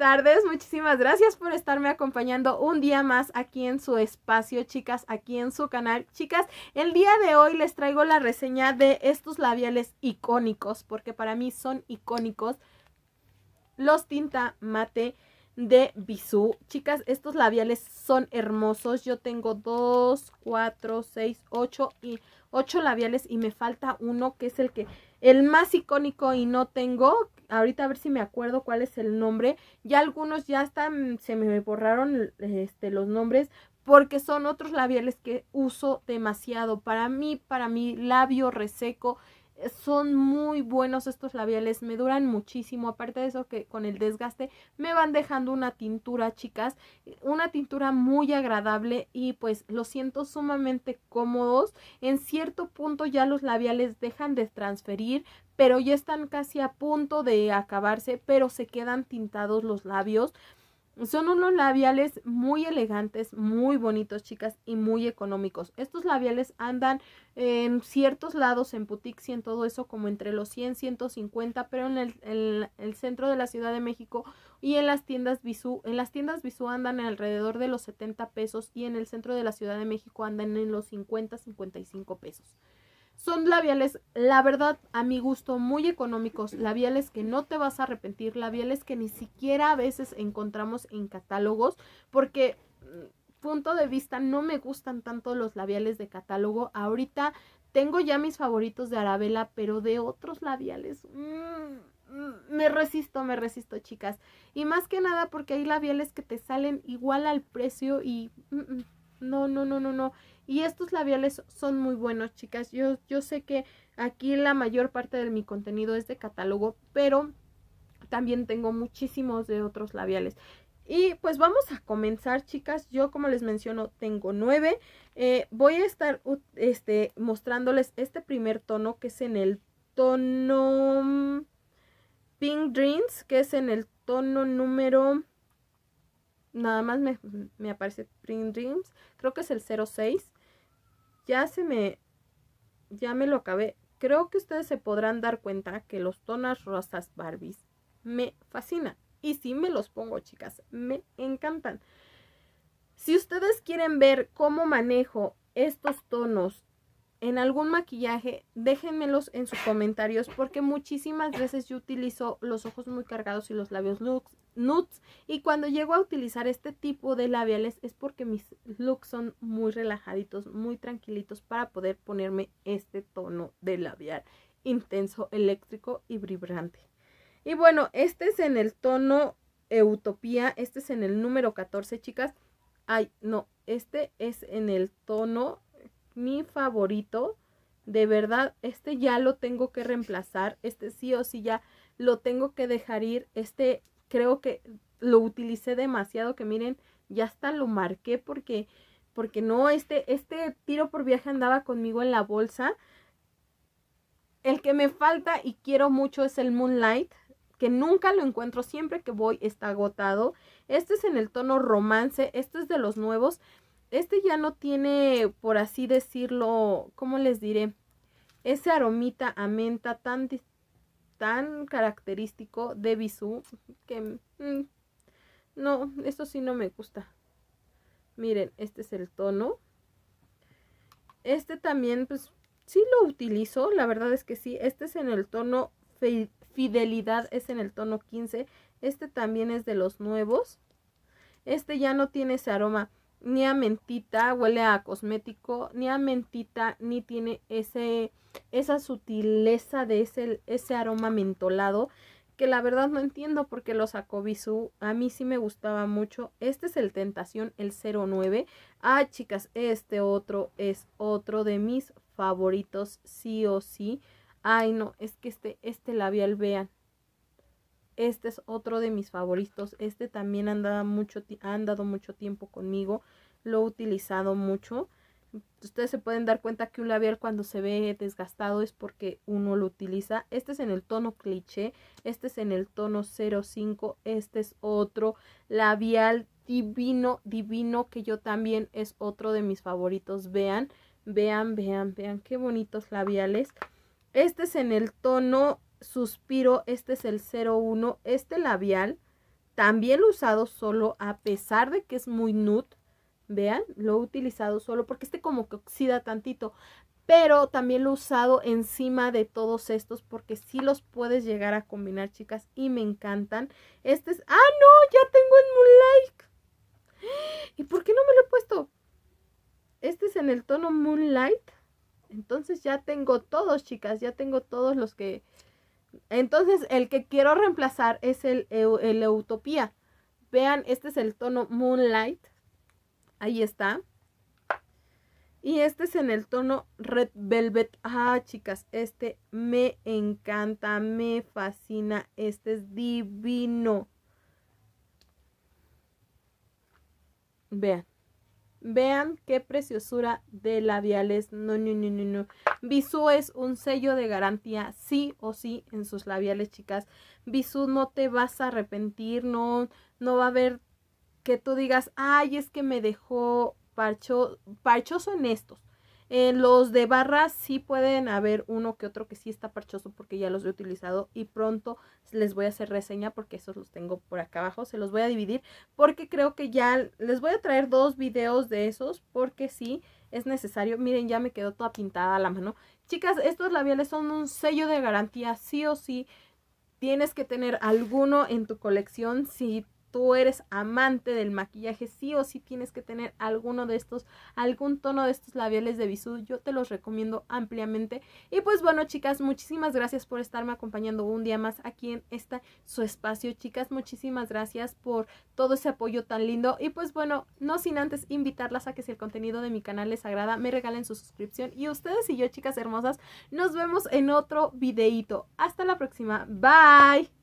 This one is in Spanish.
tardes, muchísimas gracias por estarme acompañando un día más aquí en su espacio, chicas, aquí en su canal. Chicas, el día de hoy les traigo la reseña de estos labiales icónicos, porque para mí son icónicos. Los tinta mate de Bisú. Chicas, estos labiales son hermosos. Yo tengo 2, 4, 6, 8 y ocho labiales y me falta uno que es el que el más icónico y no tengo, ahorita a ver si me acuerdo cuál es el nombre. Ya algunos ya están, mm, se me borraron este, los nombres porque son otros labiales que uso demasiado. Para mí, para mi labio reseco son muy buenos estos labiales, me duran muchísimo, aparte de eso que con el desgaste me van dejando una tintura, chicas, una tintura muy agradable y pues los siento sumamente cómodos. En cierto punto ya los labiales dejan de transferir, pero ya están casi a punto de acabarse, pero se quedan tintados los labios. Son unos labiales muy elegantes, muy bonitos, chicas, y muy económicos. Estos labiales andan en ciertos lados, en boutiques y en todo eso, como entre los 100, 150, pero en el, el centro de la Ciudad de México y en las tiendas Bisú, en las tiendas Bisú andan alrededor de los 70 pesos y en el centro de la Ciudad de México andan en los 50, 55 pesos. Son labiales, la verdad, a mi gusto, muy económicos, labiales que no te vas a arrepentir, labiales que ni siquiera a veces encontramos en catálogos, porque mm, punto de vista no me gustan tanto los labiales de catálogo. Ahorita tengo ya mis favoritos de Arabella, pero de otros labiales. Mm, mm, me resisto, me resisto, chicas. Y más que nada porque hay labiales que te salen igual al precio y... No, no, no, no, no. Y estos labiales son muy buenos, chicas. Yo, yo sé que aquí la mayor parte de mi contenido es de catálogo, pero también tengo muchísimos de otros labiales. Y pues vamos a comenzar, chicas. Yo, como les menciono, tengo nueve. Eh, voy a estar este, mostrándoles este primer tono, que es en el tono mm, Pink Dreams, que es en el tono número nada más me, aparece Print Dreams, creo que es el 06. Ya se me, ya me lo acabé. Creo que ustedes se podrán dar cuenta que los tonos rosas Barbies me fascinan. Y sí me los pongo, chicas, me encantan. Si ustedes quieren ver cómo manejo estos tonos en algún maquillaje, déjenmelos en sus comentarios porque muchísimas veces yo utilizo los ojos muy cargados y los labios nudes y cuando llego a utilizar este tipo de labiales es porque mis looks son muy relajaditos, muy tranquilitos para poder ponerme este tono de labial intenso, eléctrico y vibrante. Y bueno, este es en el tono Utopía, este es en el número 14, chicas. Ay, no, este es en el tono mi favorito. De verdad, este ya lo tengo que reemplazar. Este sí o sí ya lo tengo que dejar ir. Este creo que lo utilicé demasiado. Que miren, ya hasta lo marqué porque, porque no, este, este tiro por viaje andaba conmigo en la bolsa. El que me falta y quiero mucho es el Moonlight, que nunca lo encuentro, siempre que voy está agotado. Este es en el tono romance, este es de los nuevos este ya no tiene, por así decirlo, ¿cómo les diré? Ese aromita a menta tan, tan característico de Bisú que... Mm, no, esto sí no me gusta. Miren, este es el tono. Este también, pues, sí lo utilizo, la verdad es que sí. Este es en el tono Fidelidad, es en el tono 15. Este también es de los nuevos. Este ya no tiene ese aroma ni a mentita, huele a cosmético, ni a mentita, ni tiene ese, esa sutileza de ese, ese aroma mentolado, que la verdad no entiendo porque sacó Bisú, a mí sí me gustaba mucho. Este es el Tentación, el 09. Ah, chicas, este otro es otro de mis favoritos, sí o sí. Ay, no, es que este, este labial, vean, este es otro de mis favoritos. Este también han mucho, ha andado mucho tiempo conmigo. Lo he utilizado mucho. Ustedes se pueden dar cuenta que un labial cuando se ve desgastado es porque uno lo utiliza. Este es en el tono cliché, este es en el tono 05, este es otro labial divino, divino, que yo también es otro de mis favoritos. Vean, vean, vean, vean qué bonitos labiales. Este es en el tono suspiro, este es el 01, este labial, también lo he usado solo, a pesar de que es muy nude, vean, lo he utilizado solo, porque este como que oxida tantito, pero también lo he usado encima de todos estos, porque sí los puedes llegar a combinar, chicas, y me encantan. Este es, ah, no, ya tengo en Moonlight, ¿y por qué no me lo he puesto? Este es en el tono Moonlight, entonces ya tengo todos, chicas, ya tengo todos los que entonces, el que quiero reemplazar es el, el, Utopía. Vean, este es el tono Moonlight. Ahí está. Y este es en el tono Red Velvet. Ah, chicas, este me encanta, me fascina. Este es divino. Vean. Vean qué preciosura de labiales. No, no, no, no, no. Bisú es un sello de garantía, sí o sí, en sus labiales, chicas. Bisú no te vas a arrepentir, no, no va a haber que tú digas, ay, es que me dejó parcho, parchoso en estos los de barras sí pueden haber uno que otro que sí está parchoso porque ya los he utilizado y pronto les voy a hacer reseña porque esos los tengo por acá abajo. Se los voy a dividir porque creo que ya les voy a traer dos videos de esos porque sí es necesario. Miren, ya me quedó toda pintada la mano. Chicas, estos labiales son un sello de garantía sí o sí. Tienes que tener alguno en tu colección si tú eres amante del maquillaje, sí o sí tienes que tener alguno de estos, algún tono de estos labiales de Bisú. Yo te los recomiendo ampliamente. Y pues bueno, chicas, muchísimas gracias por estarme acompañando un día más aquí en este su espacio. Chicas, muchísimas gracias por todo ese apoyo tan lindo. Y pues bueno, no sin antes invitarlas a que si el contenido de mi canal les agrada, me regalen su suscripción. Y ustedes y yo, chicas hermosas, nos vemos en otro videito. Hasta la próxima. Bye.